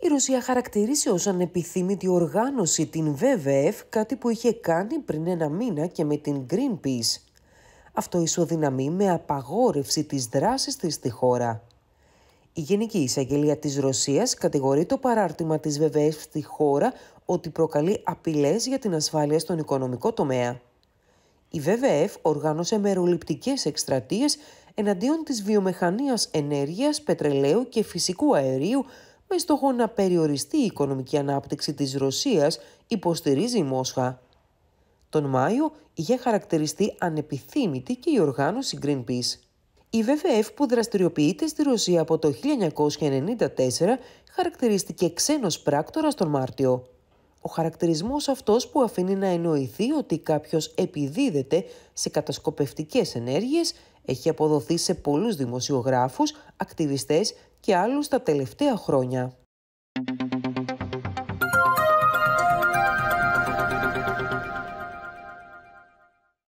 Η Ρωσία χαρακτήρισε ως ανεπιθύμητη οργάνωση την ΒΒΕΦ κάτι που είχε κάνει πριν ένα μήνα και με την Greenpeace. Αυτό ισοδυναμεί με απαγόρευση της δράσης της στη χώρα. Η Γενική Εισαγγελία της Ρωσίας κατηγορεί το παράρτημα της ΒΒΕΦ στη χώρα ότι προκαλεί απειλές για την ασφάλεια στον οικονομικό τομέα. Η WWF οργάνωσε μεροληπτικές εκστρατείες εναντίον της βιομηχανίας ενέργειας, πετρελαίου και φυσικού αερίου με στόχο να περιοριστεί η οικονομική ανάπτυξη της Ρωσίας, υποστηρίζει η Μόσχα. Τον Μάιο είχε χαρακτηριστεί ανεπιθύμητη και η οργάνωση Greenpeace. Η ΒΒΕΦ που δραστηριοποιείται στη Ρωσία από το 1994 χαρακτηρίστηκε ξένος πράκτορας τον Μάρτιο. Ο χαρακτηρισμός αυτός που αφήνει να εννοηθεί ότι κάποιος επιδίδεται σε κατασκοπευτικές ενέργειες έχει αποδοθεί σε πολλούς δημοσιογράφους, ακτιβιστές και άλλους τα τελευταία χρόνια.